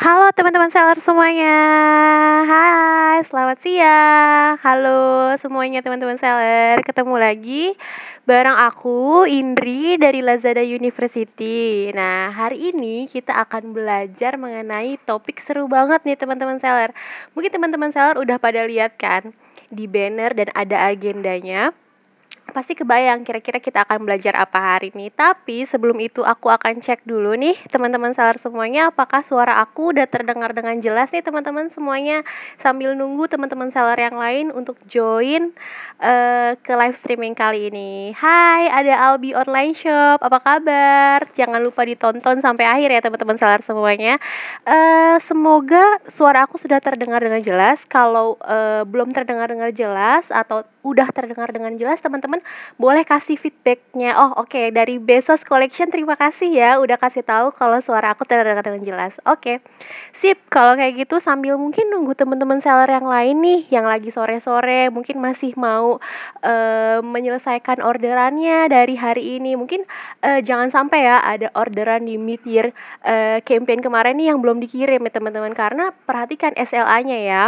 Halo teman-teman seller semuanya. Hai, selamat siang. Halo semuanya teman-teman seller. Ketemu lagi bareng aku Indri dari Lazada University. Nah, hari ini kita akan belajar mengenai topik seru banget nih teman-teman seller. Mungkin teman-teman seller udah pada lihat kan di banner dan ada agendanya pasti kebayang kira-kira kita akan belajar apa hari ini. Tapi sebelum itu aku akan cek dulu nih teman-teman seller semuanya apakah suara aku udah terdengar dengan jelas nih teman-teman semuanya sambil nunggu teman-teman seller yang lain untuk join uh, ke live streaming kali ini. Hai, ada Albi Online Shop. Apa kabar? Jangan lupa ditonton sampai akhir ya teman-teman seller semuanya. Uh, semoga suara aku sudah terdengar dengan jelas. Kalau uh, belum terdengar dengan jelas atau udah terdengar dengan jelas teman-teman boleh kasih feedbacknya oh oke okay. dari Besos Collection terima kasih ya udah kasih tahu kalau suara aku terdengar dengan jelas oke okay. sip kalau kayak gitu sambil mungkin nunggu teman-teman seller yang lain nih yang lagi sore-sore mungkin masih mau uh, menyelesaikan orderannya dari hari ini mungkin uh, jangan sampai ya ada orderan di mid year uh, eh, campaign kemarin nih yang belum dikirim ya teman-teman karena perhatikan SLA-nya ya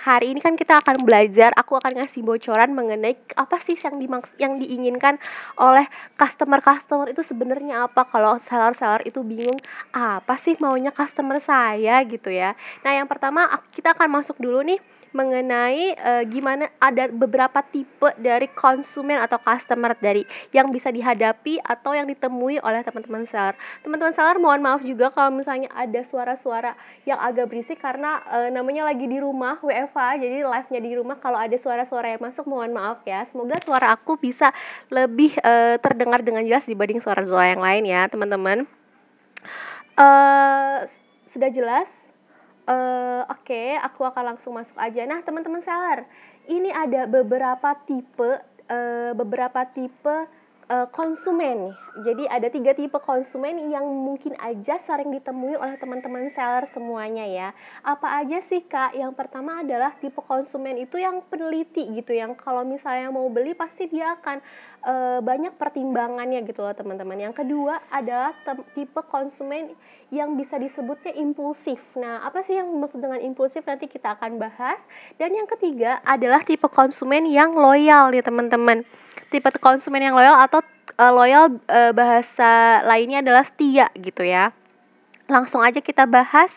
hari ini kan kita akan belajar, aku akan ngasih bocoran mengenai apa sih yang dimaks yang diinginkan oleh customer-customer itu sebenarnya apa kalau seller-seller itu bingung apa sih maunya customer saya gitu ya. Nah, yang pertama kita akan masuk dulu nih mengenai uh, gimana ada beberapa tipe dari konsumen atau customer dari yang bisa dihadapi atau yang ditemui oleh teman-teman seller. Teman-teman seller mohon maaf juga kalau misalnya ada suara-suara yang agak berisik karena uh, namanya lagi di rumah WFA jadi live-nya di rumah kalau ada suara-suara yang masuk mohon maaf ya. Semoga suara aku bisa lebih uh, terdengar dengan jelas dibanding suara-suara yang lain ya, teman-teman. Uh, sudah jelas Eh, oke, okay, aku akan langsung masuk aja. Nah, teman-teman seller, ini ada beberapa tipe, uh, beberapa tipe uh, konsumen nih jadi ada tiga tipe konsumen yang mungkin aja sering ditemui oleh teman-teman seller semuanya ya. Apa aja sih kak? Yang pertama adalah tipe konsumen itu yang peneliti gitu, yang kalau misalnya mau beli pasti dia akan e, banyak pertimbangannya gitu loh teman-teman. Yang kedua adalah tipe konsumen yang bisa disebutnya impulsif. Nah apa sih yang dimaksud dengan impulsif nanti kita akan bahas. Dan yang ketiga adalah tipe konsumen yang loyal ya teman-teman. Tipe konsumen yang loyal atau uh, loyal uh, bahasa lainnya adalah setia gitu ya langsung aja kita bahas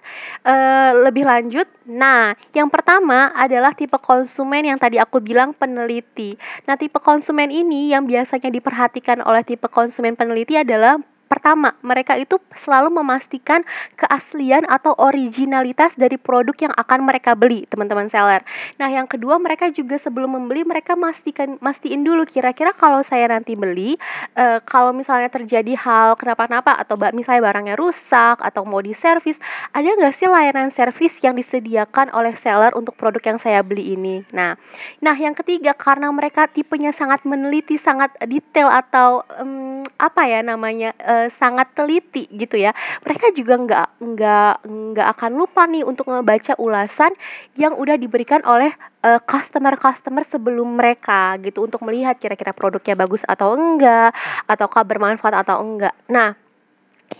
uh, lebih lanjut. Nah, yang pertama adalah tipe konsumen yang tadi aku bilang peneliti. Nah, tipe konsumen ini yang biasanya diperhatikan oleh tipe konsumen peneliti adalah Pertama, mereka itu selalu memastikan keaslian atau originalitas dari produk yang akan mereka beli, teman-teman seller. Nah, yang kedua, mereka juga sebelum membeli mereka mastikan mastiin dulu kira-kira kalau saya nanti beli e, kalau misalnya terjadi hal kenapa-napa atau misalnya barangnya rusak atau mau diservis, ada nggak sih layanan servis yang disediakan oleh seller untuk produk yang saya beli ini? Nah, nah yang ketiga karena mereka tipenya sangat meneliti, sangat detail atau um, apa ya namanya? E, Eh, sangat teliti gitu ya. Mereka juga nggak nggak nggak akan lupa nih untuk membaca ulasan yang udah diberikan oleh eh, customer-customer customer -customer sebelum mereka gitu untuk melihat kira-kira produknya bagus atau enggak ataukah bermanfaat atau enggak. Nah,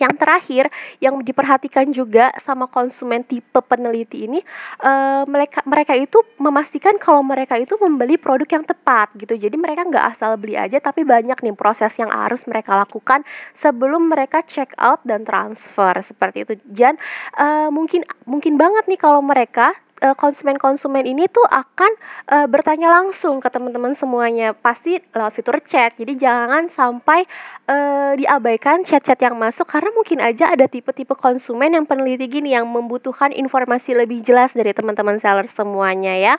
yang terakhir yang diperhatikan juga sama konsumen tipe peneliti ini e, mereka mereka itu memastikan kalau mereka itu membeli produk yang tepat gitu. Jadi mereka nggak asal beli aja tapi banyak nih proses yang harus mereka lakukan sebelum mereka check out dan transfer seperti itu. Dan e, eh, mungkin mungkin banget nih kalau mereka Eh, konsumen-konsumen ini tuh akan uh, bertanya langsung ke teman-teman semuanya pasti lewat fitur chat jadi jangan sampai uh, diabaikan chat-chat yang masuk karena mungkin aja ada tipe-tipe konsumen yang peneliti gini yang membutuhkan informasi lebih jelas dari teman-teman seller semuanya ya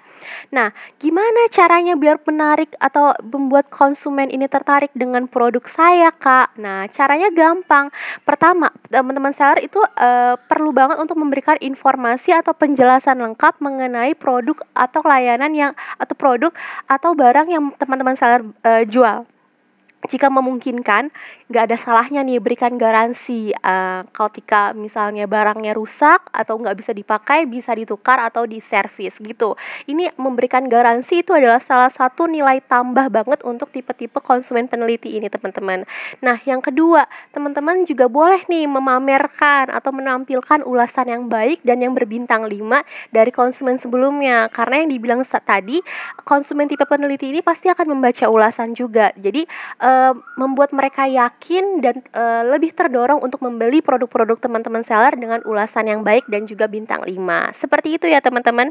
nah gimana caranya biar menarik atau membuat konsumen ini tertarik dengan produk saya kak nah caranya gampang pertama teman-teman seller itu uh, perlu banget untuk memberikan informasi atau penjelasan lengkap mengenai produk atau layanan yang atau produk atau barang yang teman-teman seller uh, jual. Jika memungkinkan, nggak ada salahnya nih berikan garansi uh, kalau ketika misalnya barangnya rusak atau nggak bisa dipakai bisa ditukar atau diservis gitu ini memberikan garansi itu adalah salah satu nilai tambah banget untuk tipe-tipe konsumen peneliti ini teman-teman nah yang kedua teman-teman juga boleh nih memamerkan atau menampilkan ulasan yang baik dan yang berbintang 5 dari konsumen sebelumnya karena yang dibilang tadi konsumen tipe peneliti ini pasti akan membaca ulasan juga jadi uh, membuat mereka yakin yakin dan e, lebih terdorong untuk membeli produk-produk teman-teman seller dengan ulasan yang baik dan juga bintang 5. Seperti itu ya teman-teman.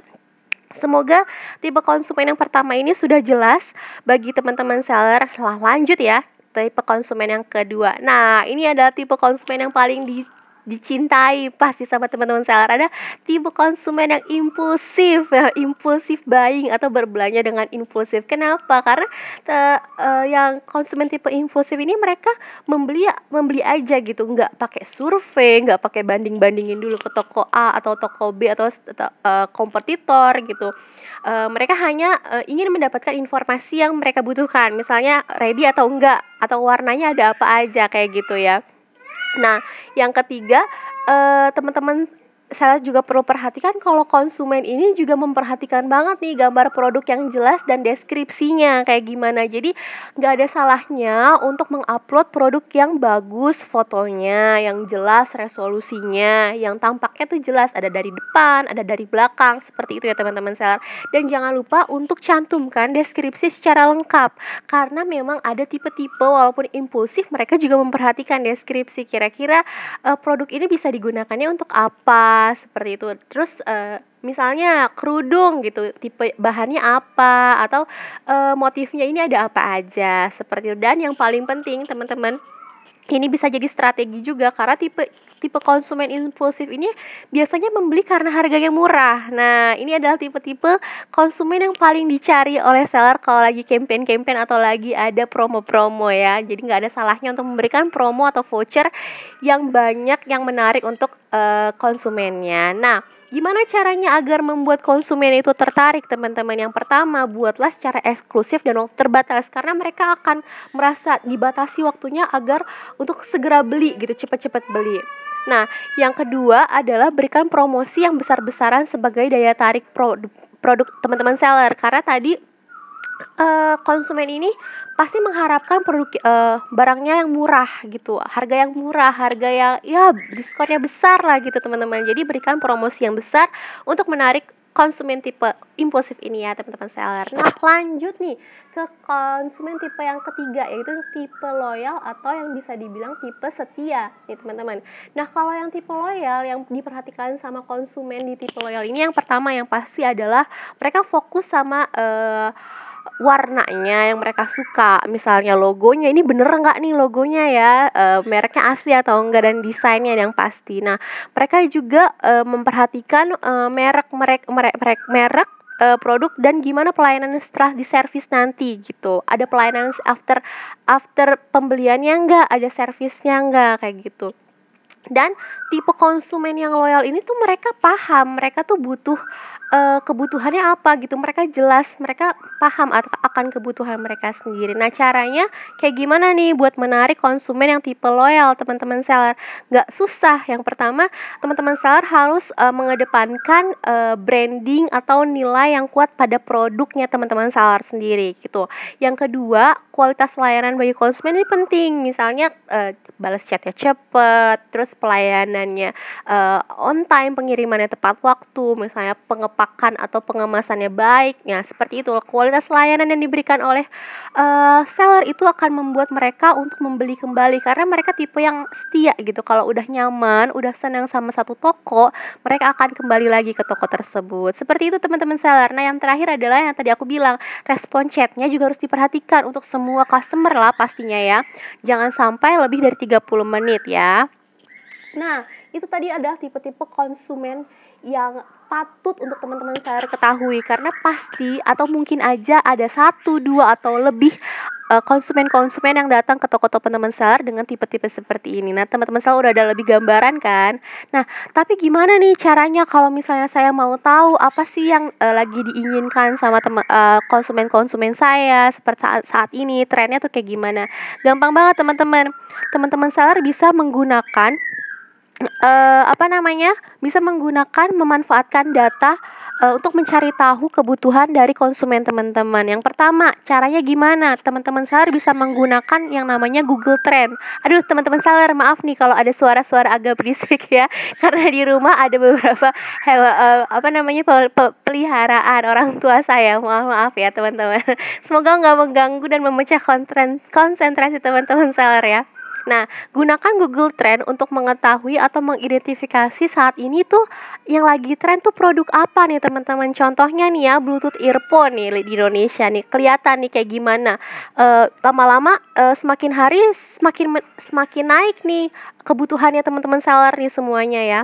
Semoga tipe konsumen yang pertama ini sudah jelas bagi teman-teman seller. Lah lanjut ya, tipe konsumen yang kedua. Nah, ini adalah tipe konsumen yang paling di dicintai pasti sama teman-teman seller ada tipe konsumen yang impulsif ya impulsif buying atau berbelanja dengan impulsif kenapa karena te, uh, yang konsumen tipe impulsif ini mereka membeli membeli aja gitu nggak pakai survei nggak pakai banding bandingin dulu ke toko A atau toko B atau uh, kompetitor gitu uh, mereka hanya uh, ingin mendapatkan informasi yang mereka butuhkan misalnya ready atau enggak atau warnanya ada apa aja kayak gitu ya Nah, yang ketiga, eh, teman-teman saya juga perlu perhatikan kalau konsumen ini juga memperhatikan banget nih gambar produk yang jelas dan deskripsinya kayak gimana. Jadi nggak ada salahnya untuk mengupload produk yang bagus fotonya, yang jelas resolusinya, yang tampaknya tuh jelas ada dari depan, ada dari belakang, seperti itu ya teman-teman seller. Dan jangan lupa untuk cantumkan deskripsi secara lengkap karena memang ada tipe-tipe walaupun impulsif mereka juga memperhatikan deskripsi kira-kira eh, produk ini bisa digunakannya untuk apa seperti itu terus uh, misalnya kerudung gitu tipe bahannya apa atau uh, motifnya ini ada apa aja seperti itu dan yang paling penting teman-teman ini bisa jadi strategi juga karena tipe tipe konsumen impulsif ini biasanya membeli karena harganya murah. Nah, ini adalah tipe-tipe konsumen yang paling dicari oleh seller kalau lagi campaign-campaign atau lagi ada promo-promo ya. Jadi nggak ada salahnya untuk memberikan promo atau voucher yang banyak yang menarik untuk Eh, konsumennya. Nah, gimana caranya agar membuat konsumen itu tertarik, teman-teman? Yang pertama, buatlah secara eksklusif dan waktu terbatas karena mereka akan merasa dibatasi waktunya agar untuk segera beli gitu, cepat-cepat beli. Nah, yang kedua adalah berikan promosi yang besar-besaran sebagai daya tarik produk produk teman-teman seller karena tadi Eh, konsumen ini pasti mengharapkan produk uh, barangnya yang murah gitu, harga yang murah, harga yang ya diskonnya besar lah gitu teman-teman. Jadi berikan promosi yang besar untuk menarik konsumen tipe impulsif ini ya teman-teman seller. Nah lanjut nih ke konsumen tipe yang ketiga yaitu tipe loyal atau yang bisa dibilang tipe setia nih teman-teman. Nah kalau yang tipe loyal yang diperhatikan sama konsumen di tipe loyal ini yang pertama yang pasti adalah mereka fokus sama uh, warnanya yang mereka suka misalnya logonya ini bener nggak nih logonya ya e, mereknya asli atau enggak dan desainnya yang pasti nah mereka juga e, memperhatikan e, merek merek merek merek, merek produk dan gimana pelayanan setelah di service nanti gitu. Ada pelayanan after after pembeliannya enggak, ada servisnya enggak kayak gitu dan tipe konsumen yang loyal ini tuh mereka paham mereka tuh butuh e, kebutuhannya apa gitu mereka jelas mereka paham akan kebutuhan mereka sendiri nah caranya kayak gimana nih buat menarik konsumen yang tipe loyal teman-teman seller nggak susah yang pertama teman-teman seller harus e, mengedepankan e, branding atau nilai yang kuat pada produknya teman-teman seller sendiri gitu yang kedua kualitas layanan bagi konsumen ini penting misalnya e, balas chatnya cepet terus pelayanannya uh, on time, pengirimannya tepat waktu, misalnya pengepakan atau pengemasannya baik. Nah, seperti itu kualitas layanan yang diberikan oleh uh, seller itu akan membuat mereka untuk membeli kembali karena mereka tipe yang setia gitu. Kalau udah nyaman, udah senang sama satu toko, mereka akan kembali lagi ke toko tersebut. Seperti itu teman-teman seller. Nah, yang terakhir adalah yang tadi aku bilang, respon chatnya juga harus diperhatikan untuk semua customer lah pastinya ya. Jangan sampai lebih dari 30 menit ya. Nah, itu tadi adalah tipe-tipe konsumen yang patut untuk teman-teman saya ketahui karena pasti atau mungkin aja ada satu, dua atau lebih eh, konsumen-konsumen yang datang ke toko-toko teman-teman seller dengan tipe-tipe seperti ini. Nah, teman-teman seller udah ada lebih gambaran kan? Nah, tapi gimana nih caranya kalau misalnya saya mau tahu apa sih yang uh, lagi diinginkan sama teman uh, eh, konsumen-konsumen saya seperti saat, saat ini, trennya tuh kayak gimana? Gampang banget, teman-teman. Teman-teman seller bisa menggunakan uh, apa namanya bisa menggunakan memanfaatkan data uh, untuk mencari tahu kebutuhan dari konsumen teman-teman. Yang pertama, caranya gimana? Teman-teman seller bisa menggunakan yang namanya Google Trend. Aduh, teman-teman seller, maaf nih kalau ada suara-suara agak berisik ya, karena di rumah ada beberapa hewa, uh, apa namanya peliharaan orang tua saya. Maaf maaf ya teman-teman. Semoga nggak mengganggu dan memecah konsentrasi teman-teman seller ya. Nah, gunakan Google Trend untuk mengetahui atau mengidentifikasi saat ini tuh yang lagi tren tuh produk apa nih teman-teman. Contohnya nih ya Bluetooth earphone nih di Indonesia nih kelihatan nih kayak gimana. lama eh, lama-lama uh, semakin hari semakin semakin naik nih kebutuhannya teman-teman seller nih semuanya ya.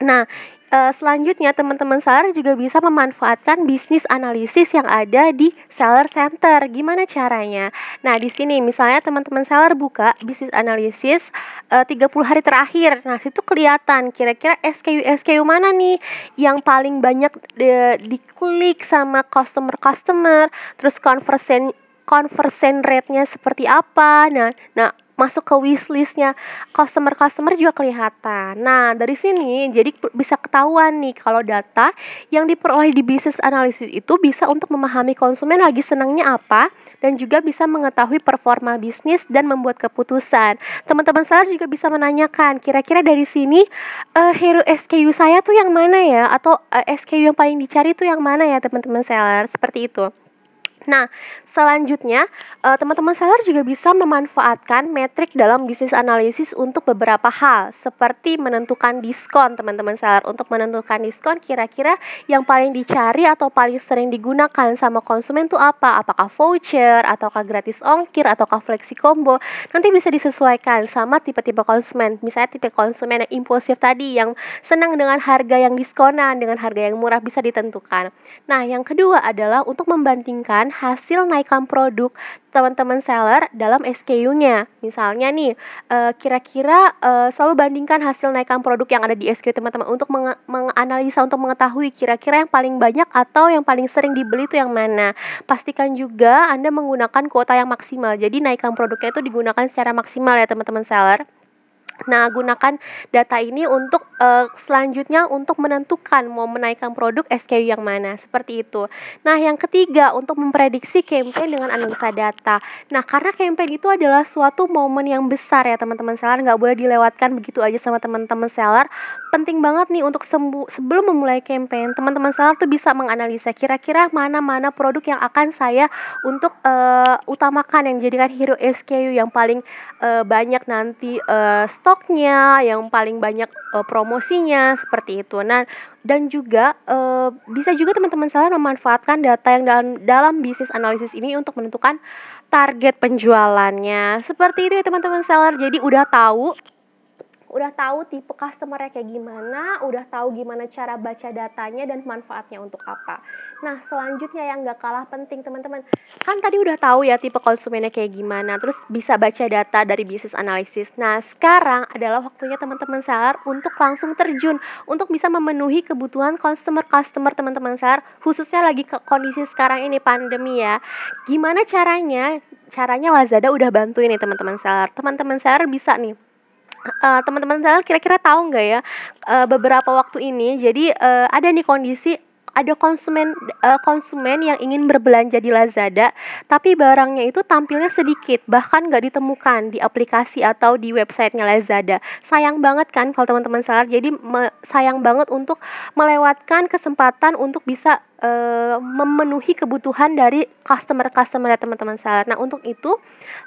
Nah, uh, selanjutnya teman-teman seller juga bisa memanfaatkan bisnis analisis yang ada di seller center. Gimana caranya? Nah, di sini misalnya teman-teman seller buka bisnis analisis eh, uh, 30 hari terakhir. Nah, situ kelihatan kira-kira SKU SKU mana nih yang paling banyak diklik diklik sama customer-customer, terus conversion conversion rate-nya seperti apa. Nah, nah masuk ke wishlistnya customer-customer juga kelihatan. Nah, dari sini jadi bisa ketahuan nih kalau data yang diperoleh di bisnis analisis itu bisa untuk memahami konsumen lagi senangnya apa dan juga bisa mengetahui performa bisnis dan membuat keputusan. Teman-teman seller juga bisa menanyakan kira-kira dari sini uh, eh, hero SKU saya tuh yang mana ya atau uh, eh, SKU yang paling dicari tuh yang mana ya teman-teman seller seperti itu. Nah, selanjutnya eh, teman-teman seller juga bisa memanfaatkan metrik dalam bisnis analisis untuk beberapa hal seperti menentukan diskon teman-teman seller untuk menentukan diskon kira-kira yang paling dicari atau paling sering digunakan sama konsumen itu apa? Apakah voucher ataukah gratis ongkir ataukah fleksi combo? Nanti bisa disesuaikan sama tipe-tipe konsumen. Misalnya tipe konsumen yang impulsif tadi yang senang dengan harga yang diskonan dengan harga yang murah bisa ditentukan. Nah, yang kedua adalah untuk membandingkan hasil naikkan produk teman-teman seller dalam SKU-nya. Misalnya nih, eh, kira-kira eh, selalu bandingkan hasil naikkan produk yang ada di SKU teman-teman untuk menganalisa untuk mengetahui kira-kira yang paling banyak atau yang paling sering dibeli itu yang mana. Pastikan juga Anda menggunakan kuota yang maksimal. Jadi naikkan produknya itu digunakan secara maksimal ya teman-teman seller. Nah, gunakan data ini untuk uh, selanjutnya untuk menentukan mau menaikkan produk SKU yang mana, seperti itu. Nah, yang ketiga untuk memprediksi campaign dengan analisa data. Nah, karena campaign itu adalah suatu momen yang besar ya teman-teman seller, nggak boleh dilewatkan begitu aja sama teman-teman seller. Penting banget nih untuk sebelum memulai campaign, teman-teman seller tuh bisa menganalisa kira-kira mana-mana produk yang akan saya untuk uh, utamakan yang jadikan hero SKU yang paling uh, banyak nanti uh, stok stoknya, yang paling banyak uh, promosinya seperti itu. Nah, dan juga uh, bisa juga teman-teman seller memanfaatkan data yang dalam dalam bisnis analisis ini untuk menentukan target penjualannya. Seperti itu ya teman-teman seller. Jadi udah tahu udah tahu tipe customernya kayak gimana, udah tahu gimana cara baca datanya dan manfaatnya untuk apa. Nah, selanjutnya yang gak kalah penting teman-teman, kan tadi udah tahu ya tipe konsumennya kayak gimana, terus bisa baca data dari bisnis analisis. Nah, sekarang adalah waktunya teman-teman seller untuk langsung terjun, untuk bisa memenuhi kebutuhan customer-customer teman-teman seller, khususnya lagi ke kondisi sekarang ini pandemi ya. Gimana caranya? Caranya Lazada udah bantu ini teman-teman seller. Teman-teman seller bisa nih uh, teman-teman saya kira-kira tahu nggak ya uh, beberapa waktu ini jadi uh, ada nih kondisi ada konsumen uh, konsumen yang ingin berbelanja di Lazada tapi barangnya itu tampilnya sedikit bahkan nggak ditemukan di aplikasi atau di websitenya Lazada sayang banget kan kalau teman-teman salah jadi me- sayang banget untuk melewatkan kesempatan untuk bisa uh, memenuhi kebutuhan dari customer-customer teman-teman seller. Nah, untuk itu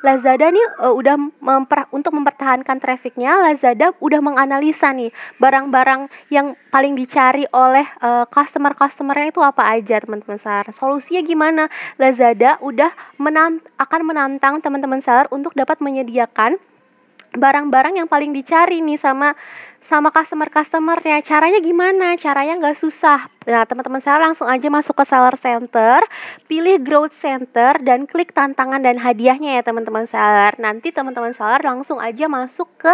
Lazada nih uh, udah memper untuk mempertahankan trafficnya, Lazada udah menganalisa nih barang-barang yang paling dicari oleh uh, customer-customernya itu apa aja, teman-teman seller. Solusinya gimana? Lazada udah menant akan menantang teman-teman seller untuk dapat menyediakan barang-barang yang paling dicari nih sama sama customer-customernya. Caranya gimana? Caranya nggak susah. Nah, teman-teman saya langsung aja masuk ke seller center, pilih growth center dan klik tantangan dan hadiahnya ya teman-teman seller. Nanti teman-teman seller langsung aja masuk ke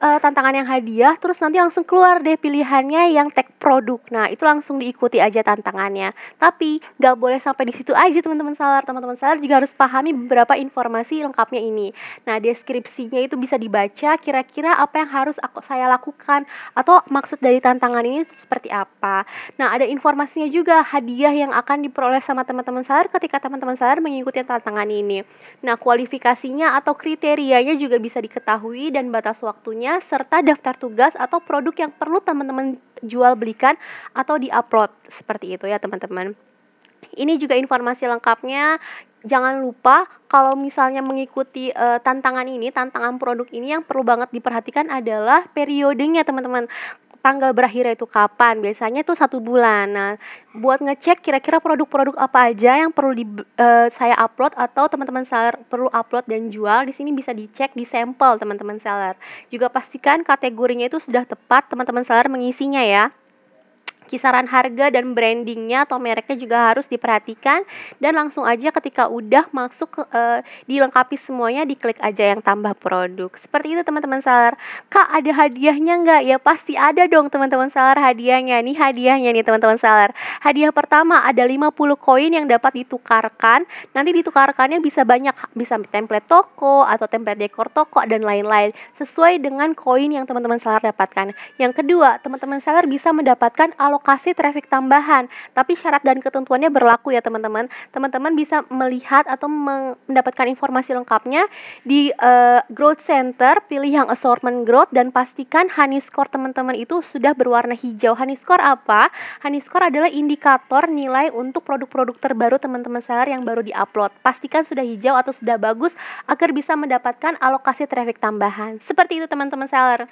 uh, tantangan yang hadiah, terus nanti langsung keluar deh pilihannya yang tag produk. Nah, itu langsung diikuti aja tantangannya. Tapi nggak boleh sampai di situ aja teman-teman seller. Teman-teman seller juga harus pahami beberapa informasi lengkapnya ini. Nah, deskripsinya itu bisa dibaca kira-kira apa yang harus aku saya lakukan Kan? atau maksud dari tantangan ini seperti apa. Nah, ada informasinya juga hadiah yang akan diperoleh sama teman-teman sadar ketika teman-teman sadar mengikuti tantangan ini. Nah, kualifikasinya atau kriterianya juga bisa diketahui dan batas waktunya serta daftar tugas atau produk yang perlu teman-teman jual belikan atau diupload seperti itu ya, teman-teman. Ini juga informasi lengkapnya jangan lupa kalau misalnya mengikuti uh, tantangan ini, tantangan produk ini yang perlu banget diperhatikan adalah periodenya teman-teman. Tanggal berakhirnya itu kapan? Biasanya itu satu bulan. Nah, buat ngecek kira-kira produk-produk apa aja yang perlu di, uh, saya upload atau teman-teman seller perlu upload dan jual, di sini bisa dicek di sampel teman-teman seller. Juga pastikan kategorinya itu sudah tepat teman-teman seller mengisinya ya kisaran harga dan brandingnya atau mereknya juga harus diperhatikan dan langsung aja ketika udah masuk e, dilengkapi semuanya diklik aja yang tambah produk seperti itu teman-teman seller kak ada hadiahnya nggak ya pasti ada dong teman-teman seller hadiahnya nih hadiahnya nih teman-teman seller hadiah pertama ada 50 koin yang dapat ditukarkan nanti ditukarkannya bisa banyak bisa template toko atau template dekor toko dan lain-lain sesuai dengan koin yang teman-teman seller dapatkan yang kedua teman-teman seller bisa mendapatkan alokasi alokasi traffic tambahan. Tapi syarat dan ketentuannya berlaku ya teman-teman. Teman-teman bisa melihat atau mendapatkan informasi lengkapnya di uh, Growth Center, pilih yang assortment growth dan pastikan honey score teman-teman itu sudah berwarna hijau. Honey score apa? Honey score adalah indikator nilai untuk produk-produk terbaru teman-teman seller yang baru diupload. Pastikan sudah hijau atau sudah bagus agar bisa mendapatkan alokasi traffic tambahan. Seperti itu teman-teman seller.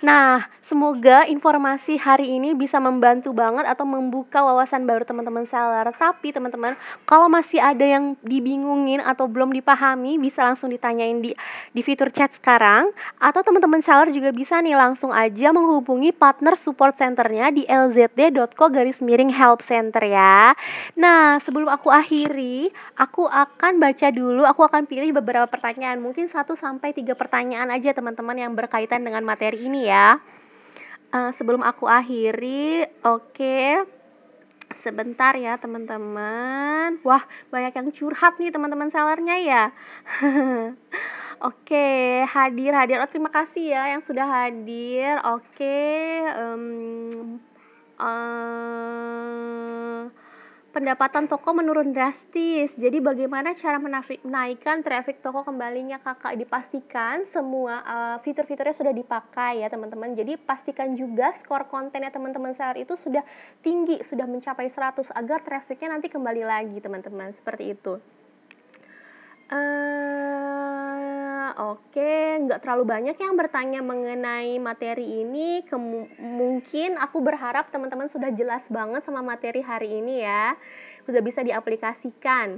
Nah, Semoga informasi hari ini bisa membantu banget atau membuka wawasan baru teman-teman seller. Tapi teman-teman, kalau masih ada yang dibingungin atau belum dipahami, bisa langsung ditanyain di di fitur chat sekarang atau teman-teman seller juga bisa nih langsung aja menghubungi partner support centernya di lzd.co garis miring help center ya. Nah, sebelum aku akhiri, aku akan baca dulu, aku akan pilih beberapa pertanyaan, mungkin satu sampai tiga pertanyaan aja teman-teman yang berkaitan dengan materi ini ya. Eh, sebelum aku akhiri, oke. Okay. Sebentar ya teman-teman. Wah, banyak yang curhat nih teman-teman salarnya ya. Oke, okay, hadir-hadir. Oh, terima kasih ya yang sudah hadir. Oke. Okay, um, um, pendapatan toko menurun drastis. Jadi bagaimana cara menaikkan traffic toko kembalinya kakak? Dipastikan semua uh, fitur-fiturnya sudah dipakai ya teman-teman. Jadi pastikan juga skor kontennya teman-teman seller itu sudah tinggi, sudah mencapai 100 agar trafficnya nanti kembali lagi teman-teman. Seperti itu. Uh, oke, nggak terlalu banyak yang bertanya mengenai materi ini, Kem mungkin aku berharap teman-teman sudah jelas banget sama materi hari ini ya, sudah bisa diaplikasikan.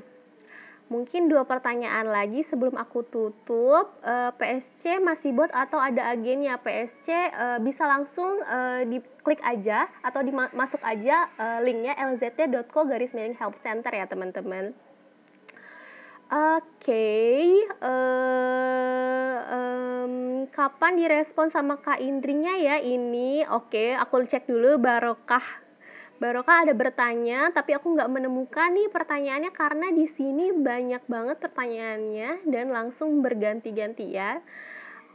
Mungkin dua pertanyaan lagi sebelum aku tutup, eh, PSC masih bot atau ada agennya? PSC eh, bisa langsung di diklik aja atau dimasuk aja linknya lzt.co garis miring help center ya teman-teman. Oke, uh, um, kapan direspon sama Kak Indrinya ya ini? Oke, aku cek dulu Barokah. Barokah ada bertanya, tapi aku nggak menemukan nih pertanyaannya karena di sini banyak banget pertanyaannya dan langsung berganti-ganti ya.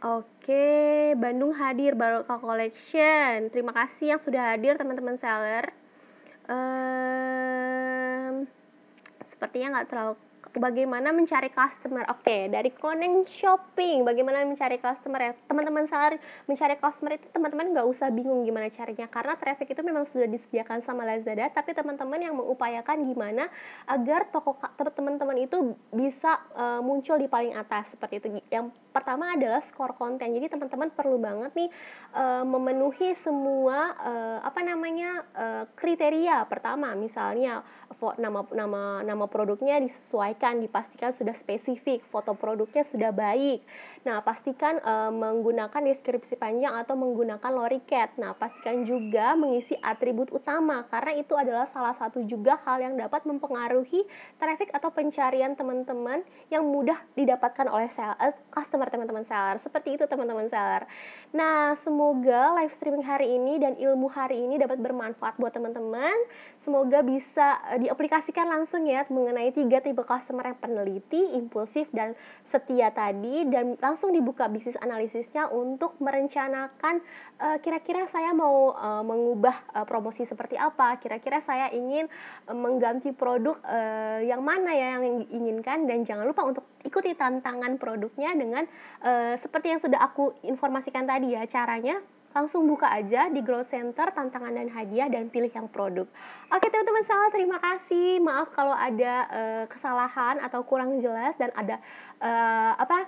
Oke, Bandung hadir Barokah Collection. Terima kasih yang sudah hadir teman-teman seller. Mmm, sepertinya nggak terlalu bagaimana mencari customer. Oke, okay, dari koneng shopping, bagaimana mencari customer ya? Teman-teman sehari mencari customer itu teman-teman nggak usah bingung gimana carinya karena traffic itu memang sudah disediakan sama Lazada, tapi teman-teman yang mengupayakan gimana agar toko teman-teman itu bisa uh, muncul di paling atas seperti itu. Yang pertama adalah skor konten. Jadi teman-teman perlu banget nih uh, memenuhi semua uh, apa namanya uh, kriteria pertama misalnya nama nama nama produknya disesuaikan, dipastikan sudah spesifik, foto produknya sudah baik. Nah, pastikan uh, menggunakan deskripsi panjang atau menggunakan loriket. Nah, pastikan juga mengisi atribut utama karena itu adalah salah satu juga hal yang dapat mempengaruhi traffic atau pencarian teman-teman yang mudah didapatkan oleh sales customer kabar teman-teman seller. Seperti itu teman-teman seller. Nah, semoga live streaming hari ini dan ilmu hari ini dapat bermanfaat buat teman-teman. Semoga bisa eh, diaplikasikan langsung ya mengenai tiga tipe customer yang peneliti, impulsif, dan setia tadi. Dan langsung dibuka bisnis analisisnya untuk merencanakan uh, kira-kira saya mau uh, mengubah uh, promosi seperti apa, kira-kira saya ingin mengganti produk yang mana ya yang inginkan dan jangan lupa untuk ikuti tantangan produknya dengan uh, seperti yang sudah aku informasikan tadi ya caranya langsung buka aja di grow Center tantangan dan hadiah dan pilih yang produk. Oke teman-teman salah terima kasih. Maaf kalau ada uh, kesalahan atau kurang jelas dan ada uh, apa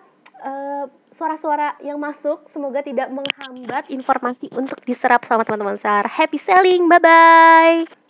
suara-suara uh, yang masuk semoga tidak menghambat informasi untuk diserap sama teman-teman Sar. Happy selling. Bye bye.